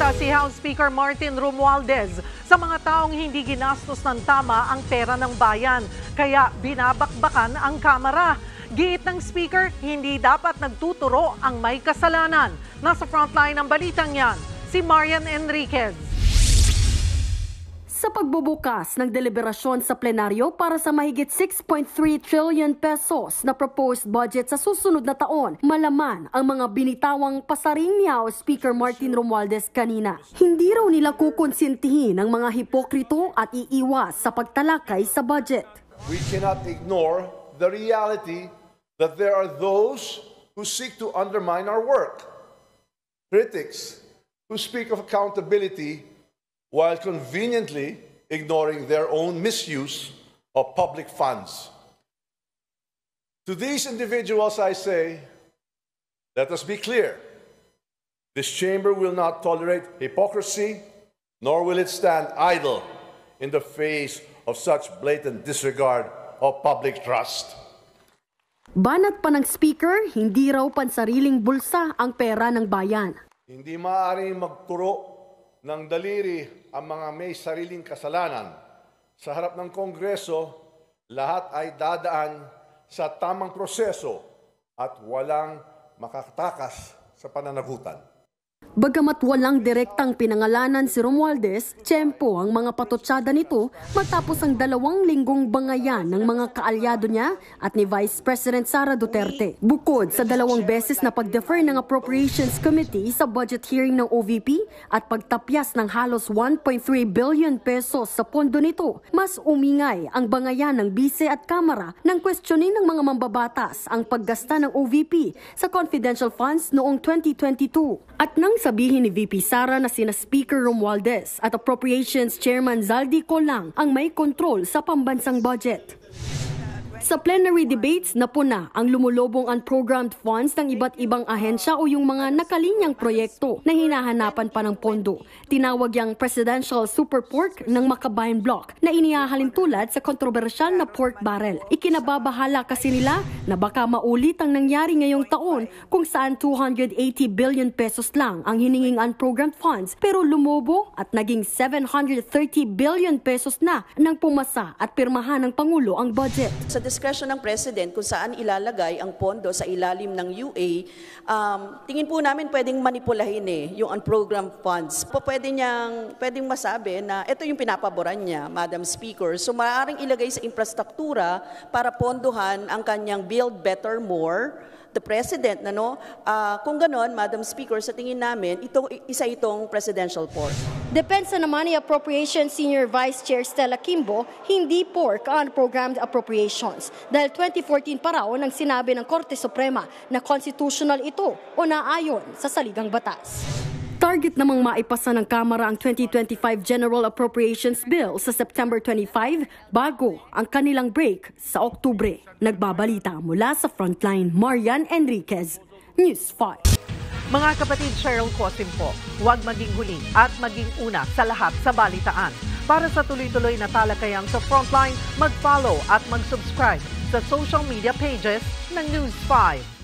Nagsalita si House Speaker Martin Romualdez sa mga taong hindi ginastos ng tama ang pera ng bayan, kaya binabakbakan ang Kamara. Giit ng Speaker, hindi dapat nagtuturo ang may kasalanan. Nasa frontline ng balitang yan, si Marian Enriquez. Sa pagbubukas ng deliberasyon sa plenaryo para sa mahigit 6.3 trillion pesos na proposed budget sa susunod na taon, malaman ang mga binitawang pasaring ni House Speaker Martin Romualdez kanina. Hindi raw nila kukonsintihin ang mga hipokrito at iiwas sa pagtalakay sa budget. We cannot ignore the reality that there are those who seek to undermine our work. Critics who speak of accountability while conveniently ignoring their own misuse of public funds. To these individuals, I say, let us be clear. This chamber will not tolerate hypocrisy, nor will it stand idle in the face of such blatant disregard of public trust. Banat pa ng Speaker, hindi raw pansariling bulsa ang pera ng bayan. Hindi maaaring magturo ng daliri ang mga may sariling kasalanan. Sa harap ng Kongreso, lahat ay dadaan sa tamang proseso at walang makatakas sa pananagutan. Bagamat walang direktang pinangalanan si Romualdez, tiyempo ang mga patotsada nito matapos ang dalawang linggong bangayan ng mga kaalyado niya at ni Vice President Sara Duterte. Bukod sa dalawang beses na pag-defer ng Appropriations Committee sa budget hearing ng OVP at pagtapyas ng halos 1.3 billion pesos sa pondo nito, mas umingay ang bangayan ng bise at kamara nang kwestiyonin ng mga mambabatas ang paggasta ng OVP sa confidential funds noong 2022. At nang sa sabihin ni VP Sara na sina Speaker Romualdez at Appropriations Chairman Zaldi Colang ang may kontrol sa pambansang budget. Sa plenary debates, napuna ang lumulobong unprogrammed funds ng iba't ibang ahensya o yung mga nakalinyang proyekto na hinahanapan pa ng pondo. Tinawag yung presidential super pork ng Makabayan Block na inihahalin tulad sa kontrobersyal na pork barrel. Ikinababahala kasi nila na baka maulit ang nangyari ngayong taon kung saan 280 billion pesos lang ang hininging unprogrammed funds pero lumobo at naging 730 billion pesos na nang pumasa at pirmahan ng Pangulo ang budget. So this diskresyon ng President kung saan ilalagay ang pondo sa ilalim ng UA, um, tingin po namin pwedeng manipulahin eh, yung unprogrammed funds. pwede niyang, pwedeng masabi na ito yung pinapaboran niya, Madam Speaker. So maaaring ilagay sa infrastruktura para pondohan ang kanyang Build Better More the President. Ano? Uh, kung ganon, Madam Speaker, sa tingin namin, itong, isa itong presidential pork. Depensa naman ni Appropriation Senior Vice Chair Stella Kimbo, hindi pork on programmed appropriations dahil 2014 pa raw nang sinabi ng Korte Suprema na constitutional ito o naayon sa saligang batas. Target namang maipasa ng Kamara ang 2025 General Appropriations Bill sa September 25 bago ang kanilang break sa Oktubre. Nagbabalita mula sa Frontline, Marian Enriquez, News 5. Mga kapatid, Cheryl Cosim po, huwag maging huli at maging una sa lahat sa balitaan. Para sa tuloy-tuloy na talakayan sa Frontline, mag-follow at mag-subscribe sa social media pages ng News 5.